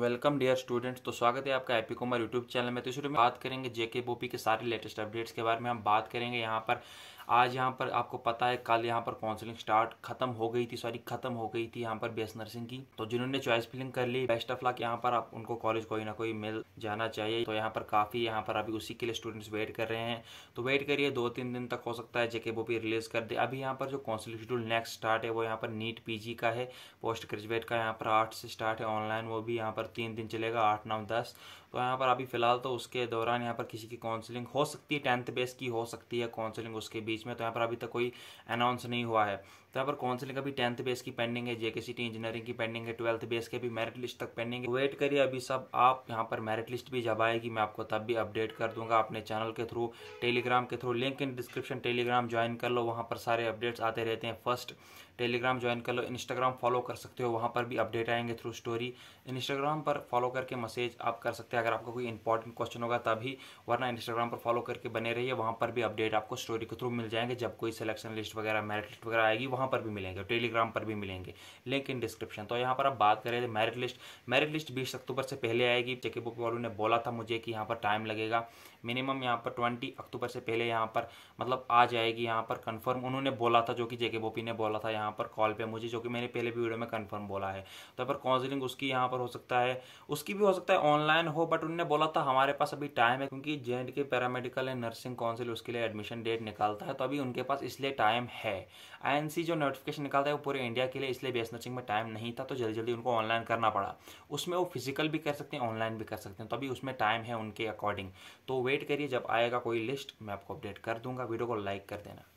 welcome dear students तो स्वागत है आपका एपी कुमार यूट्यूब चैनल में तो इस वीडियो में बात करेंगे जेके बोपी के सारे लेटेस्ट अपडेट्स के बारे में हम बात करेंगे यहाँ पर आज यहाँ पर आपको पता है कल यहाँ पर काउंसलिंग स्टार्ट खत्म हो गई थी सॉरी खत्म हो गई थी यहाँ पर बी नर्सिंग की तो जिन्होंने चॉइस फिलिंग कर ली बेस्ट ऑफ लक यहाँ पर आप उनको कॉलेज कोई ना कोई मिल जाना चाहिए तो यहाँ पर काफ़ी यहाँ पर अभी उसी के लिए स्टूडेंट्स वेट कर रहे हैं तो वेट करिए दो तीन दिन तक हो सकता है जेके बोपी रिलीज कर दे अभी यहाँ पर जो काउंसिलिंग शेड्यूल नेक्स्ट स्टार्ट है वो यहाँ पर नीट पी का है पोस्ट ग्रेजुएट का यहाँ पर आर्ट्स स्टार्ट है ऑनलाइन वो भी यहाँ पर पर तीन दिन चलेगा आठ नौ दस तो यहाँ पर अभी फ़िलहाल तो उसके दौरान यहाँ पर किसी की काउंसलिंग हो सकती है टेंथ बेस की हो सकती है काउंसलिंग उसके बीच में तो यहाँ पर अभी तक कोई अनाउंस नहीं हुआ है तो यहाँ पर काउंसिलिंग अभी टेंथ बेस की पेंडिंग है जेके सिटी इंजीनियरिंग की पेंडिंग है ट्वेल्थ बेस के भी मेरिट लिस्ट तक पेंडिंग है वेट तो करिए अभी सब आप यहाँ पर मेरिट लिस्ट भी जब आएगी मैं आपको तब भी अपडेट कर दूंगा अपने चैनल के थ्रू टेलीग्राम के through link in description Telegram join कर लो वहाँ पर सारे अपडेट्स आते रहते हैं फर्स्ट टेलीग्राम ज्वाइन कर लो इंस्टाग्राम फॉलो कर सकते हो वहाँ पर भी अपडेट आएंगे थ्रू स्टोरी इंस्टाग्राम पर फॉलो करके मैसेज आप कर सकते हैं अगर आपका कोई इंपॉर्टेंट क्वेश्चन होगा तभी वरना इंस्टाग्राम पर फॉलो करके बने रहिए वहाँ पर भी अपडेट आपको स्टोरी के थ्रू मिल जाएंगे जब कोई सिलेक्शन लिस्ट वगैरह मेरिट लिस्ट वगैरह आएगी वहाँ वहाँ पर भी मिलेंगे टेलीग्राम पर भी मिलेंगे लिंक इन डिस्क्रिप्शन तो यहाँ पर आप बात करें मेरिट लिस्ट मेरिट लिस्ट बीस अक्टूबर से पहले आएगी जेके बुक वालों ने बोला था मुझे कि यहाँ पर टाइम लगेगा मिनिमम यहाँ पर ट्वेंटी अक्टूबर से पहले यहाँ पर मतलब आ जाएगी यहाँ पर कन्फर्म उन्होंने बोला था जो कि जेके बोपी ने बोला था यहाँ पर कॉल पे मुझे जो कि मैंने पहले भी वीडियो में कन्फर्म बोला है तो पर काउंसलिंग उसकी यहाँ पर हो सकता है उसकी भी हो सकता है ऑनलाइन हो बट उन्होंने बोला था हमारे पास अभी टाइम है क्योंकि J and K paramedical and nursing council उसके लिए एडमिशन डेट निकालता है तो अभी उनके पास इसलिए टाइम है आई जो नोटिफिकेशन निकालता है वो पूरे इंडिया के लिए इसलिए बेस नर्सिंग में टाइम नहीं था तो जल्दी जल्दी उनको ऑनलाइन करना पड़ा उसमें वो फिजिकल भी कर सकते हैं ऑनलाइन भी कर सकते हैं तो अभी उसमें टाइम है उनके अकॉर्डिंग तो वेट करिए जब आएगा कोई लिस्ट मैं आपको अपडेट कर दूंगा वीडियो को लाइक कर देना